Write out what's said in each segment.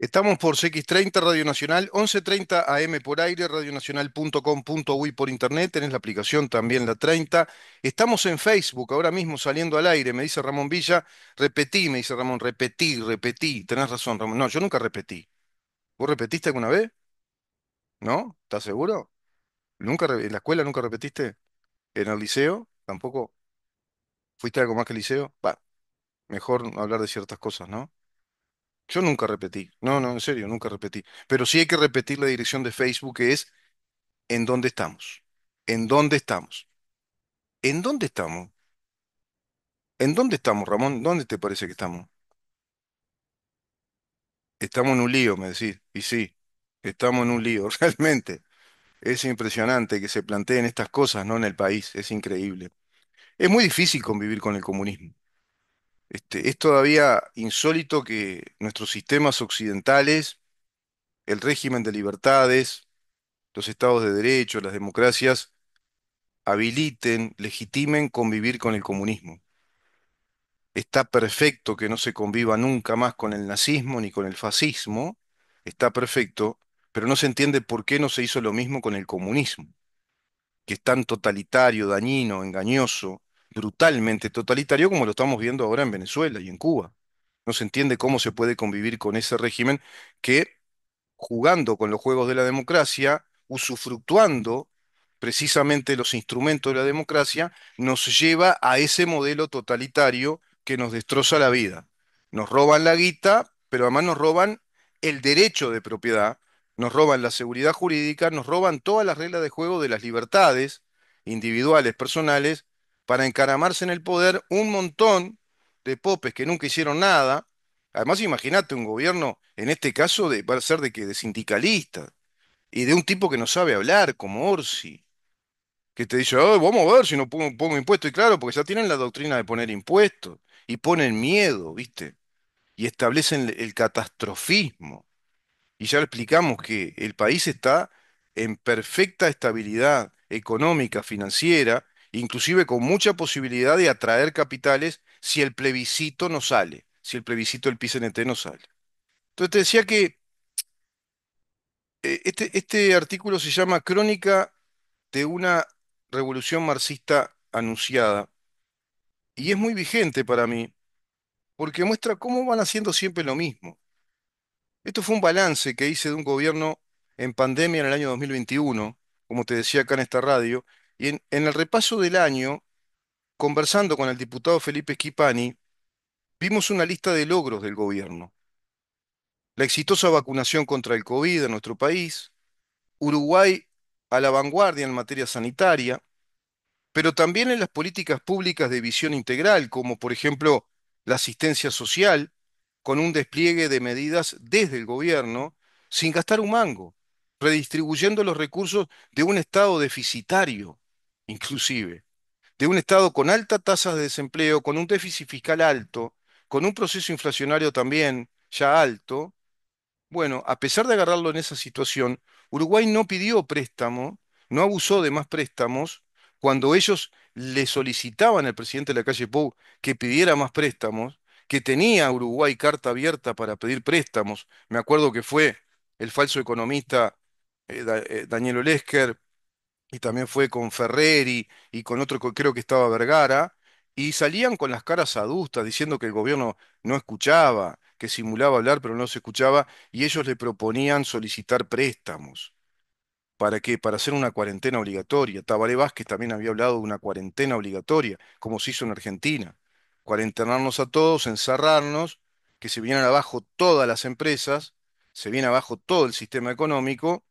Estamos por CX30 Radio Nacional, 11.30 AM por aire, radionacional.com.uy por internet, tenés la aplicación también la 30. Estamos en Facebook, ahora mismo saliendo al aire, me dice Ramón Villa, repetí, me dice Ramón, repetí, repetí, tenés razón Ramón, no, yo nunca repetí. ¿Vos repetiste alguna vez? ¿No? ¿Estás seguro? ¿Nunca ¿En la escuela nunca repetiste? ¿En el liceo? ¿Tampoco? ¿Fuiste algo más que el liceo? Va, mejor hablar de ciertas cosas, ¿no? Yo nunca repetí. No, no, en serio, nunca repetí. Pero sí hay que repetir la dirección de Facebook que es ¿en dónde estamos? ¿En dónde estamos? ¿En dónde estamos? ¿En dónde estamos, Ramón? ¿Dónde te parece que estamos? Estamos en un lío, me decís. Y sí, estamos en un lío, realmente. Es impresionante que se planteen estas cosas, ¿no? En el país. Es increíble. Es muy difícil convivir con el comunismo. Este, es todavía insólito que nuestros sistemas occidentales, el régimen de libertades, los estados de derecho, las democracias, habiliten, legitimen convivir con el comunismo. Está perfecto que no se conviva nunca más con el nazismo ni con el fascismo, está perfecto, pero no se entiende por qué no se hizo lo mismo con el comunismo, que es tan totalitario, dañino, engañoso, brutalmente totalitario como lo estamos viendo ahora en Venezuela y en Cuba. No se entiende cómo se puede convivir con ese régimen que, jugando con los juegos de la democracia, usufructuando precisamente los instrumentos de la democracia, nos lleva a ese modelo totalitario que nos destroza la vida. Nos roban la guita, pero además nos roban el derecho de propiedad, nos roban la seguridad jurídica, nos roban todas las reglas de juego de las libertades individuales, personales, para encaramarse en el poder un montón de popes que nunca hicieron nada. Además, imagínate un gobierno, en este caso, de, va a ser de, que, de y de un tipo que no sabe hablar, como Orsi, que te dice, vamos a ver si no pongo, impuestos. Y claro, porque ya tienen la doctrina de poner impuestos y ponen miedo, ¿viste? Y establecen el, catastrofismo. Y ya explicamos que el país está en perfecta estabilidad económica, financiera, inclusive con mucha posibilidad de atraer capitales si el plebiscito no sale, si el plebiscito del PICNT no sale. Entonces te decía que eh, este, este artículo se llama Crónica de una revolución marxista anunciada y es muy vigente para mí porque muestra cómo van haciendo siempre lo mismo. Esto fue un balance que hice de un gobierno en pandemia en el año 2021, como te decía acá en esta radio, y en, el repaso del año, conversando con el diputado Felipe Schipani, vimos una lista de logros del gobierno. La exitosa vacunación contra el COVID en nuestro país, Uruguay a la vanguardia en materia sanitaria, pero también en las políticas públicas de visión integral, como por ejemplo la asistencia social, con un despliegue de medidas desde el gobierno, sin gastar un mango, redistribuyendo los recursos de un Estado deficitario inclusive, de un Estado con altas tasas de desempleo, con un déficit fiscal alto, con un proceso inflacionario también ya alto, bueno, a pesar de agarrarlo en esa situación, Uruguay no pidió préstamo, no abusó de más préstamos, cuando ellos le solicitaban al presidente de la calle Pou que pidiera más préstamos, que tenía Uruguay carta abierta para pedir préstamos. Me acuerdo que fue el falso economista eh, eh, Daniel Olesker, y también fue con Ferreri y con otro, que creo que estaba Vergara, y salían con las caras adustas diciendo que el gobierno no escuchaba, que simulaba hablar pero no se escuchaba, y ellos le proponían solicitar préstamos. ¿Para qué? Para hacer una cuarentena obligatoria. Tabaré Vázquez también había hablado de una cuarentena obligatoria, como se hizo en Argentina. Cuarentenarnos a todos, encerrarnos, que se vinieran abajo todas las empresas, se viene abajo todo el sistema económico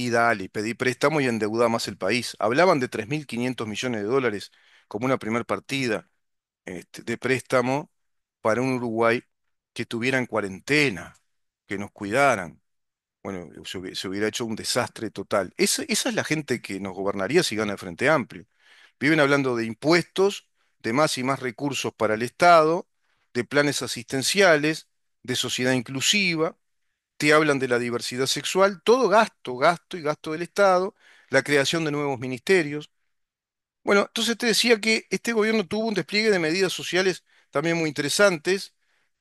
y dale, pedí préstamo y endeudaba más el país. Hablaban de 3.500 millones de dólares como una primer partida este, de préstamo para un Uruguay que tuvieran en cuarentena, que nos cuidaran. Bueno, se, hubiera hecho un desastre total. esa es la gente que nos gobernaría si gana el Frente Amplio. Viven hablando de impuestos, de más y más recursos para el Estado, de planes asistenciales, de sociedad inclusiva te hablan de la diversidad sexual, todo gasto, gasto y gasto del Estado, la creación de nuevos ministerios. Bueno, entonces te decía que este gobierno tuvo un despliegue de medidas sociales también muy interesantes,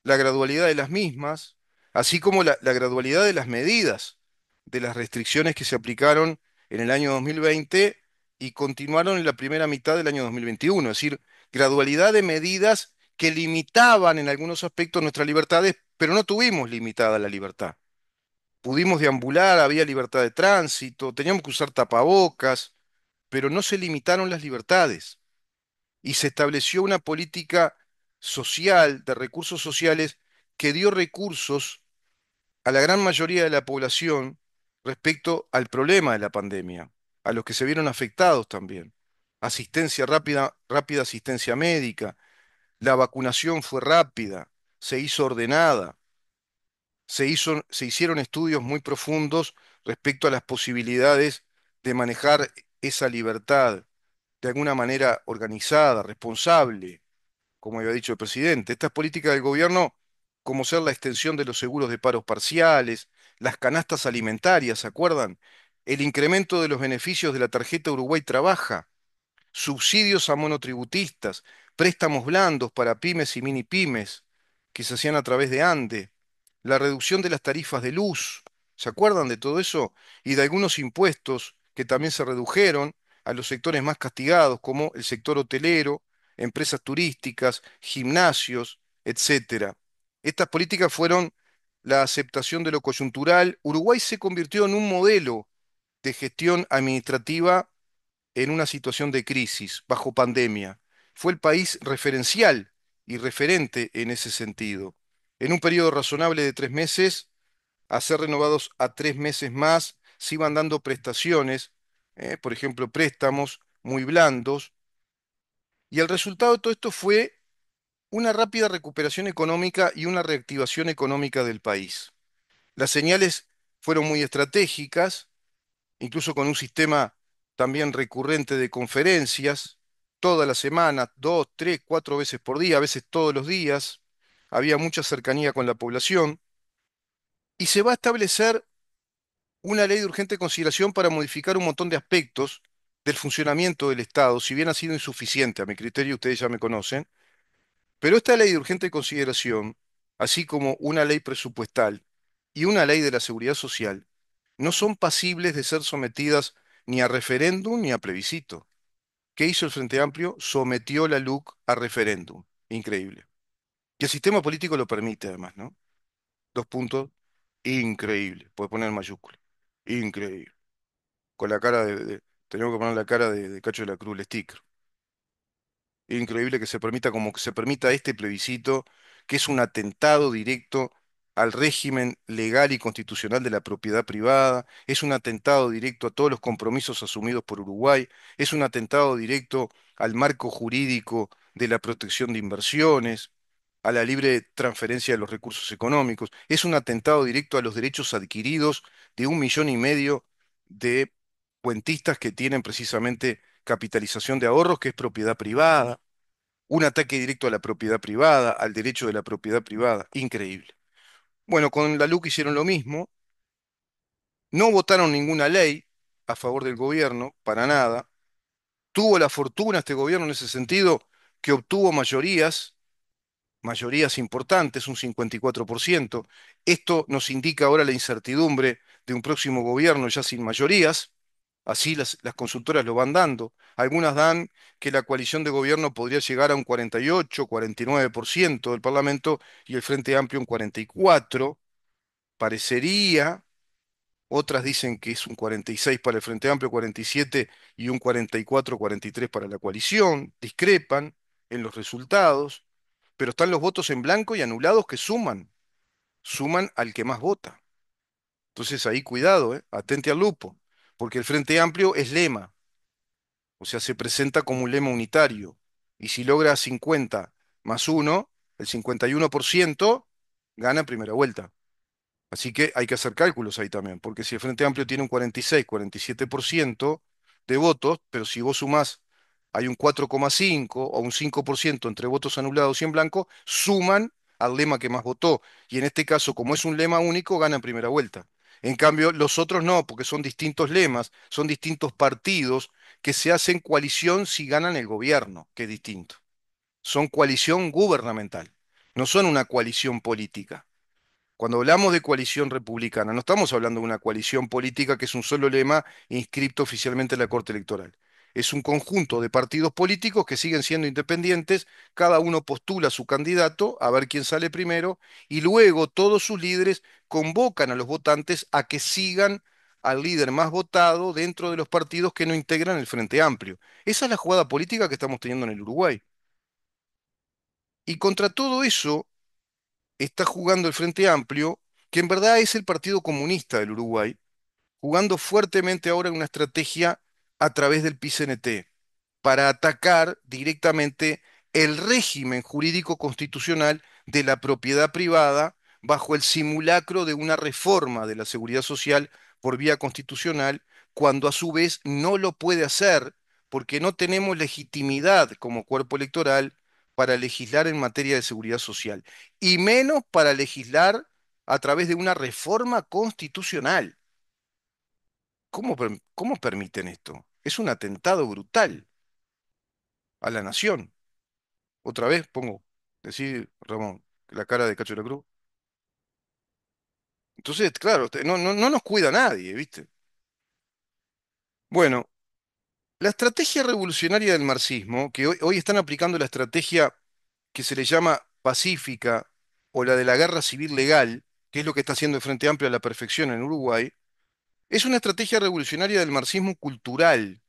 la gradualidad de las mismas, así como la, gradualidad de las medidas, de las restricciones que se aplicaron en el año 2020 y continuaron en la primera mitad del año 2021, es decir, gradualidad de medidas que limitaban en algunos aspectos nuestras libertades, pero no tuvimos limitada la libertad pudimos deambular, había libertad de tránsito, teníamos que usar tapabocas, pero no se limitaron las libertades y se estableció una política social, de recursos sociales, que dio recursos a la gran mayoría de la población respecto al problema de la pandemia, a los que se vieron afectados también. Asistencia rápida, rápida asistencia médica, la vacunación fue rápida, se hizo ordenada, se, se hicieron estudios muy profundos respecto a las posibilidades de manejar esa libertad de alguna manera organizada, responsable, como había dicho el presidente. Estas políticas del gobierno, como ser la extensión de los seguros de paros parciales, las canastas alimentarias, ¿se acuerdan? El incremento de los beneficios de la tarjeta Uruguay Trabaja, subsidios a monotributistas, préstamos blandos para pymes y mini pymes que se hacían a través de ANDE, la reducción de las tarifas de luz, ¿se acuerdan de todo eso? Y de algunos impuestos que también se redujeron a los sectores más castigados, como el sector hotelero, empresas turísticas, gimnasios, etc. Estas políticas fueron la aceptación de lo coyuntural. Uruguay se convirtió en un modelo de gestión administrativa en una situación de crisis, bajo pandemia. Fue el país referencial y referente en ese sentido en un periodo razonable de tres meses, a ser renovados a tres meses más, se iban dando prestaciones, eh, por ejemplo, préstamos muy blandos. Y el resultado de todo esto fue una rápida recuperación económica y una reactivación económica del país. Las señales fueron muy estratégicas, incluso con un sistema también recurrente de conferencias, todas las semanas, dos, tres, cuatro veces por día, a veces todos los días había mucha cercanía con la población, y se va a establecer una ley de urgente consideración para modificar un montón de aspectos del funcionamiento del Estado, si bien ha sido insuficiente, a mi criterio ustedes ya me conocen, pero esta ley de urgente consideración, así como una ley presupuestal y una ley de la seguridad social, no son pasibles de ser sometidas ni a referéndum ni a plebiscito. ¿Qué hizo el Frente Amplio? Sometió la LUC a referéndum. Increíble que el sistema político lo permite además, ¿no? Dos puntos, increíble, puedo poner mayúscula, increíble. Con la cara de, tenemos que poner la cara de, Cacho de la Cruz, el sticker. Increíble que se permita como que se permita este plebiscito, que es un atentado directo al régimen legal y constitucional de la propiedad privada, es un atentado directo a todos los compromisos asumidos por Uruguay, es un atentado directo al marco jurídico de la protección de inversiones, a la libre transferencia de los recursos económicos, es un atentado directo a los derechos adquiridos de un millón y medio de cuentistas que tienen precisamente capitalización de ahorros, que es propiedad privada, un ataque directo a la propiedad privada, al derecho de la propiedad privada, increíble. Bueno, con la LUC hicieron lo mismo, no votaron ninguna ley a favor del gobierno, para nada, tuvo la fortuna este gobierno en ese sentido que obtuvo mayorías mayorías importantes, un 54%. Esto nos indica ahora la incertidumbre de un próximo gobierno ya sin mayorías. Así las, las, consultoras lo van dando. Algunas dan que la coalición de gobierno podría llegar a un 48, 49% del Parlamento y el Frente Amplio un 44%. Parecería. Otras dicen que es un 46 para el Frente Amplio, 47 y un 44, 43 para la coalición. Discrepan en los resultados pero están los votos en blanco y anulados que suman, suman al que más vota. Entonces ahí cuidado, ¿eh? atente al lupo, porque el Frente Amplio es lema, o sea, se presenta como un lema unitario, y si logra 50 más 1, el 51% gana en primera vuelta. Así que hay que hacer cálculos ahí también, porque si el Frente Amplio tiene un 46, 47% de votos, pero si vos sumás hay un 4,5 o un 5% entre votos anulados y en blanco, suman al lema que más votó. Y en este caso, como es un lema único, gana en primera vuelta. En cambio, los otros no, porque son distintos lemas, son distintos partidos que se hacen coalición si ganan el gobierno, que es distinto. Son coalición gubernamental, no son una coalición política. Cuando hablamos de coalición republicana, no estamos hablando de una coalición política que es un solo lema inscrito oficialmente en la Corte Electoral es un conjunto de partidos políticos que siguen siendo independientes, cada uno postula a su candidato a ver quién sale primero y luego todos sus líderes convocan a los votantes a que sigan al líder más votado dentro de los partidos que no integran el Frente Amplio. Esa es la jugada política que estamos teniendo en el Uruguay. Y contra todo eso está jugando el Frente Amplio, que en verdad es el Partido Comunista del Uruguay, jugando fuertemente ahora en una estrategia a través del PCNT para atacar directamente el régimen jurídico constitucional de la propiedad privada bajo el simulacro de una reforma de la seguridad social por vía constitucional, cuando a su vez no lo puede hacer porque no tenemos legitimidad como cuerpo electoral para legislar en materia de seguridad social, y menos para legislar a través de una reforma constitucional. ¿Cómo, permiten esto? Es un atentado brutal a la nación. Otra vez pongo, decir, Ramón, la cara de Cacho de la Cruz. Entonces, claro, no, nos cuida nadie, ¿viste? Bueno, la estrategia revolucionaria del marxismo, que hoy, hoy, están aplicando la estrategia que se le llama pacífica o la de la guerra civil legal, que es lo que está haciendo el Frente Amplio a la perfección en Uruguay, es una estrategia revolucionaria del marxismo cultural,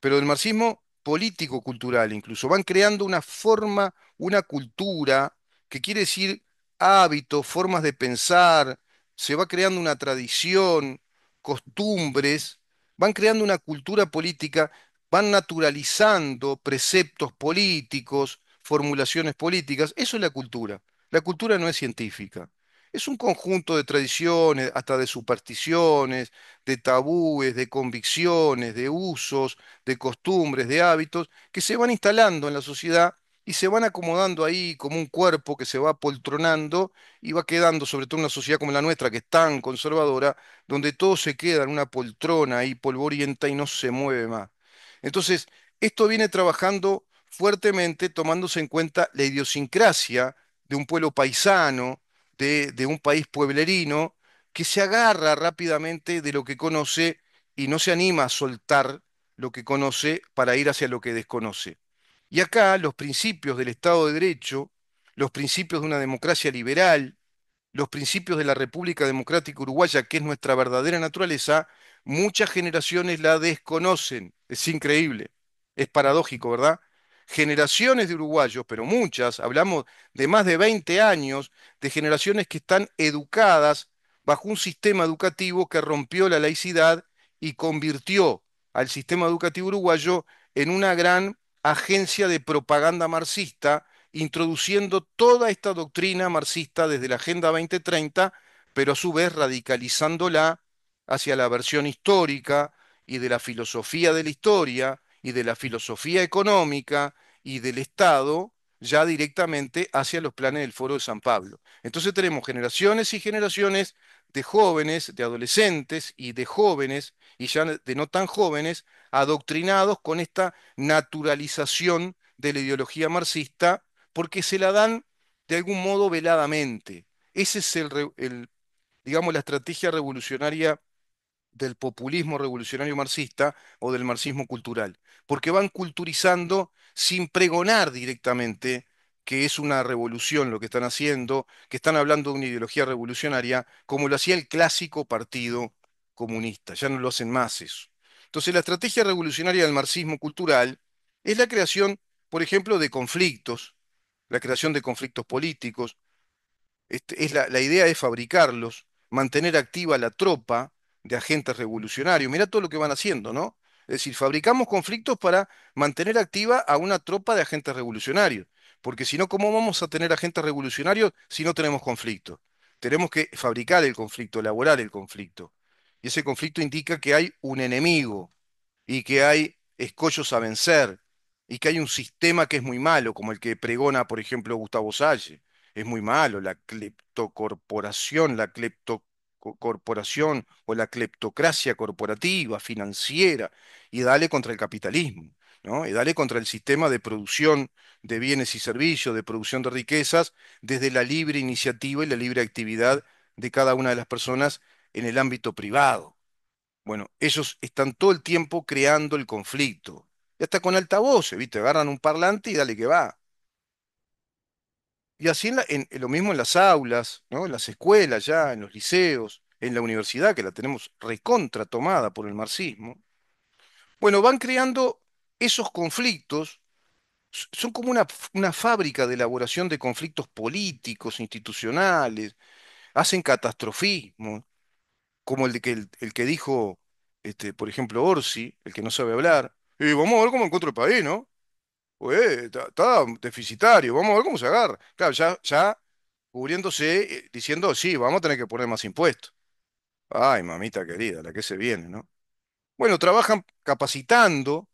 pero del marxismo político-cultural incluso. Van creando una forma, una cultura, que quiere decir hábitos, formas de pensar, se va creando una tradición, costumbres, van creando una cultura política, van naturalizando preceptos políticos, formulaciones políticas. Eso es la cultura. La cultura no es científica es un conjunto de tradiciones, hasta de supersticiones, de tabúes, de convicciones, de usos, de costumbres, de hábitos, que se van instalando en la sociedad y se van acomodando ahí como un cuerpo que se va poltronando y va quedando, sobre todo en una sociedad como la nuestra, que es tan conservadora, donde todo se queda en una poltrona ahí polvorienta y no se mueve más. Entonces, esto viene trabajando fuertemente tomándose en cuenta la idiosincrasia de un pueblo paisano, de, un país pueblerino que se agarra rápidamente de lo que conoce y no se anima a soltar lo que conoce para ir hacia lo que desconoce. Y acá los principios del Estado de Derecho, los principios de una democracia liberal, los principios de la República Democrática Uruguaya, que es nuestra verdadera naturaleza, muchas generaciones la desconocen. Es increíble, es paradójico, ¿verdad? generaciones de uruguayos, pero muchas, hablamos de más de 20 años, de generaciones que están educadas bajo un sistema educativo que rompió la laicidad y convirtió al sistema educativo uruguayo en una gran agencia de propaganda marxista, introduciendo toda esta doctrina marxista desde la Agenda 2030, pero a su vez radicalizándola hacia la versión histórica y de la filosofía de la historia y de la filosofía económica y del Estado ya directamente hacia los planes del Foro de San Pablo. Entonces tenemos generaciones y generaciones de jóvenes, de adolescentes y de jóvenes, y ya de no tan jóvenes, adoctrinados con esta naturalización de la ideología marxista, porque se la dan de algún modo veladamente. Ese es el, digamos, la estrategia revolucionaria del populismo revolucionario marxista o del marxismo cultural, porque van culturizando sin pregonar directamente que es una revolución lo que están haciendo, que están hablando de una ideología revolucionaria, como lo hacía el clásico partido comunista, ya no lo hacen más eso. Entonces la estrategia revolucionaria del marxismo cultural es la creación, por ejemplo, de conflictos, la creación de conflictos políticos, este, es la, la idea de fabricarlos, mantener activa la tropa, de agentes revolucionarios. mira todo lo que van haciendo, ¿no? Es decir, fabricamos conflictos para mantener activa a una tropa de agentes revolucionarios. Porque si no, ¿cómo vamos a tener agentes revolucionarios si no tenemos conflicto? Tenemos que fabricar el conflicto, elaborar el conflicto. Y ese conflicto indica que hay un enemigo y que hay escollos a vencer y que hay un sistema que es muy malo, como el que pregona, por ejemplo, Gustavo Salle. Es muy malo, la cleptocorporación, la clepto corporación o la cleptocracia corporativa, financiera, y dale contra el capitalismo, ¿no? y dale contra el sistema de producción de bienes y servicios, de producción de riquezas, desde la libre iniciativa y la libre actividad de cada una de las personas en el ámbito privado. Bueno, ellos están todo el tiempo creando el conflicto. y está con altavoces, ¿viste? Agarran un parlante y dale que va. Y así en lo mismo en las aulas, ¿no? en las escuelas ya, en los liceos, en la universidad, que la tenemos recontra tomada por el marxismo. Bueno, van creando esos conflictos, son como una, fábrica de elaboración de conflictos políticos, institucionales, hacen catastrofismo, como el, de que, el, que dijo, este, por ejemplo, Orsi, el que no sabe hablar, y eh, vamos a ver cómo encuentro el país, ¿no? Pues, está deficitario, vamos a ver cómo se agarra. Claro, ya, cubriéndose, eh, diciendo, sí, vamos a tener que poner más impuestos. Ay, mamita querida, la que se viene, ¿no? Bueno, trabajan capacitando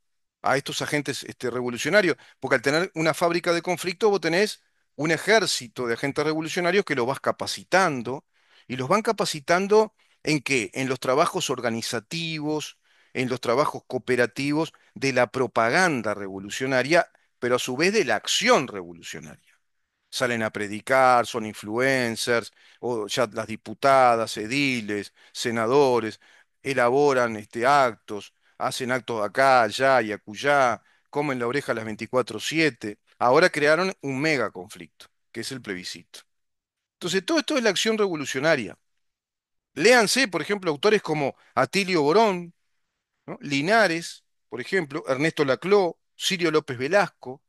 a estos agentes este, revolucionarios, porque al tener una fábrica de conflicto, vos tenés un ejército de agentes revolucionarios que los vas capacitando, y los van capacitando en qué? En los trabajos organizativos, en los trabajos cooperativos de la propaganda revolucionaria, pero a su vez de la acción revolucionaria. Salen a predicar, son influencers, o ya las diputadas, ediles, senadores, elaboran este, actos, hacen actos acá, allá y acullá, comen la oreja las 24-7. Ahora crearon un mega conflicto, que es el plebiscito. Entonces, todo esto es la acción revolucionaria. Léanse, por ejemplo, autores como Atilio Borón, Linares, por ejemplo, Ernesto Laclo, Sirio López Velasco,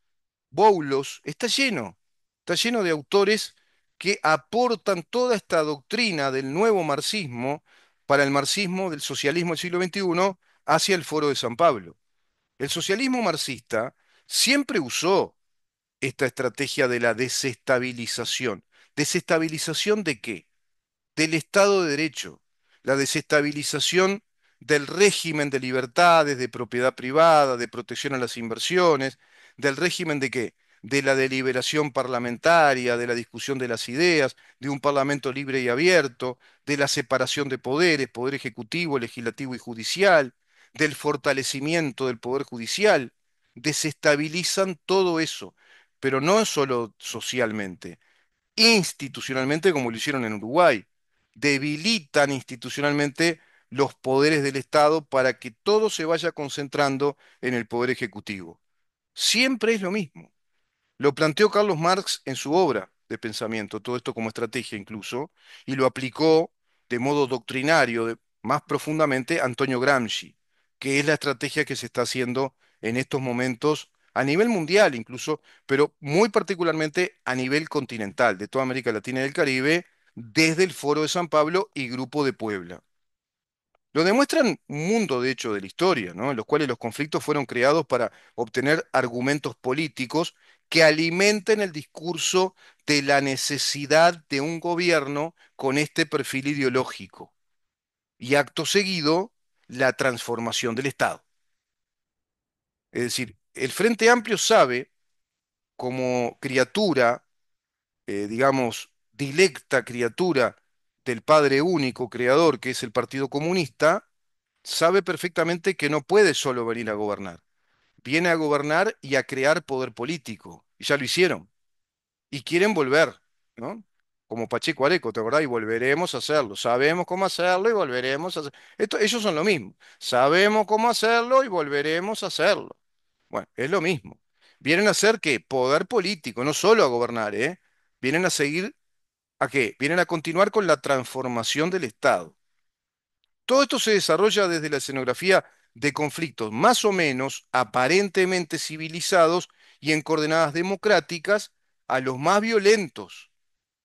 Boulos, está lleno, está lleno de autores que aportan toda esta doctrina del nuevo marxismo para el marxismo del socialismo del siglo XXI hacia el foro de San Pablo. El socialismo marxista siempre usó esta estrategia de la desestabilización. ¿Desestabilización de qué? Del Estado de Derecho, la desestabilización del régimen de libertades, de propiedad privada, de protección a las inversiones, del régimen de qué? De la deliberación parlamentaria, de la discusión de las ideas, de un parlamento libre y abierto, de la separación de poderes, poder ejecutivo, legislativo y judicial, del fortalecimiento del poder judicial. Desestabilizan todo eso, pero no solo socialmente, institucionalmente como lo hicieron en Uruguay. Debilitan institucionalmente los poderes del Estado para que todo se vaya concentrando en el poder ejecutivo. Siempre es lo mismo. Lo planteó Carlos Marx en su obra de pensamiento, todo esto como estrategia incluso, y lo aplicó de modo doctrinario, más profundamente, Antonio Gramsci, que es la estrategia que se está haciendo en estos momentos a nivel mundial incluso, pero muy particularmente a nivel continental, de toda América Latina y el Caribe, desde el Foro de San Pablo y Grupo de Puebla. Lo demuestran un mundo, de hecho, de la historia, ¿no? en los cuales los conflictos fueron creados para obtener argumentos políticos que alimenten el discurso de la necesidad de un gobierno con este perfil ideológico. Y acto seguido, la transformación del Estado. Es decir, el Frente Amplio sabe, como criatura, eh, digamos, dilecta criatura el Padre único creador, que es el Partido Comunista, sabe perfectamente que no puede solo venir a gobernar. Viene a gobernar y a crear poder político. Y ya lo hicieron. Y quieren volver, ¿no? Como Pacheco Areco, ¿te Y volveremos a hacerlo. Sabemos cómo hacerlo y volveremos a hacerlo. ellos son lo mismo. Sabemos cómo hacerlo y volveremos a hacerlo. Bueno, es lo mismo. Vienen a hacer que poder político, no solo a gobernar, ¿eh? Vienen a seguir ¿A qué? Vienen a continuar con la transformación del Estado. Todo esto se desarrolla desde la escenografía de conflictos más o menos aparentemente civilizados y en coordenadas democráticas a los más violentos,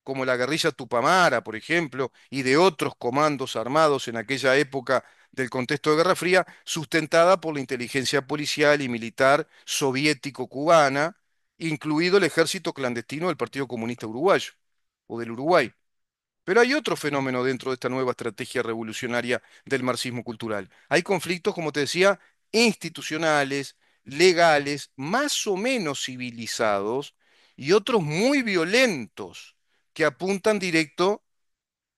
como la guerrilla Tupamara, por ejemplo, y de otros comandos armados en aquella época del contexto de Guerra Fría, sustentada por la inteligencia policial y militar soviético-cubana, incluido el ejército clandestino del Partido Comunista Uruguayo del Uruguay. Pero hay otro fenómeno dentro de esta nueva estrategia revolucionaria del marxismo cultural. Hay conflictos, como te decía, institucionales, legales, más o menos civilizados, y otros muy violentos que apuntan directo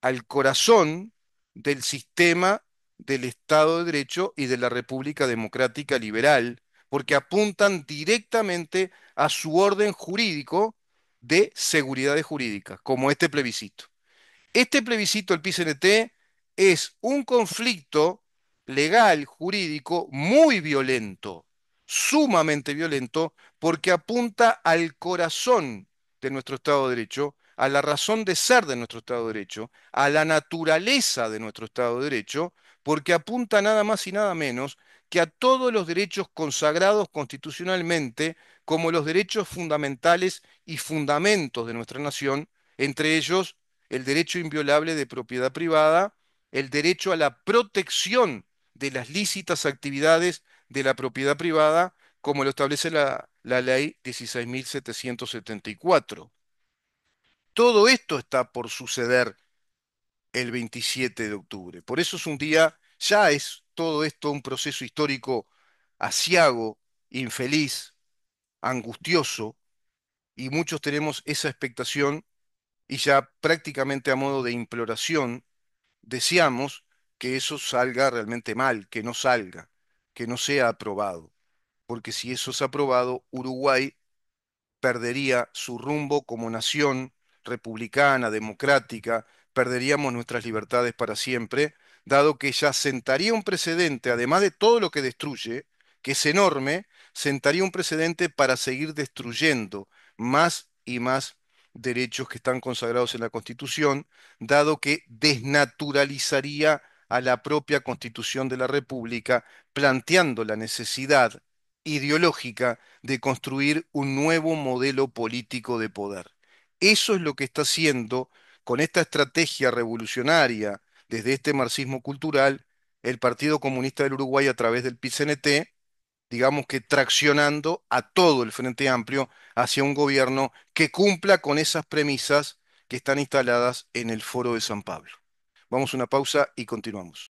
al corazón del sistema del Estado de Derecho y de la República Democrática Liberal, porque apuntan directamente a su orden jurídico de seguridad jurídica como este plebiscito. Este plebiscito el PCNT es un conflicto legal, jurídico, muy violento, sumamente violento, porque apunta al corazón de nuestro Estado de Derecho, a la razón de ser de nuestro Estado de Derecho, a la naturaleza de nuestro Estado de Derecho, porque apunta nada más y nada menos que a todos los derechos consagrados constitucionalmente como los derechos fundamentales y fundamentos de nuestra nación, entre ellos el derecho inviolable de propiedad privada, el derecho a la protección de las lícitas actividades de la propiedad privada, como lo establece la, ley 16.774. Todo esto está por suceder el 27 de octubre. Por eso es un día, ya es todo esto un proceso histórico asiago, infeliz, angustioso y muchos tenemos esa expectación y ya prácticamente a modo de imploración deseamos que eso salga realmente mal, que no salga, que no sea aprobado, porque si eso es aprobado, Uruguay perdería su rumbo como nación republicana, democrática, perderíamos nuestras libertades para siempre, dado que ya sentaría un precedente, además de todo lo que destruye, que es enorme, sentaría un precedente para seguir destruyendo más y más derechos que están consagrados en la Constitución, dado que desnaturalizaría a la propia Constitución de la República, planteando la necesidad ideológica de construir un nuevo modelo político de poder. Eso es lo que está haciendo con esta estrategia revolucionaria desde este marxismo cultural el Partido Comunista del Uruguay a través del PCNT digamos que traccionando a todo el Frente Amplio hacia un gobierno que cumpla con esas premisas que están instaladas en el Foro de San Pablo. Vamos a una pausa y continuamos.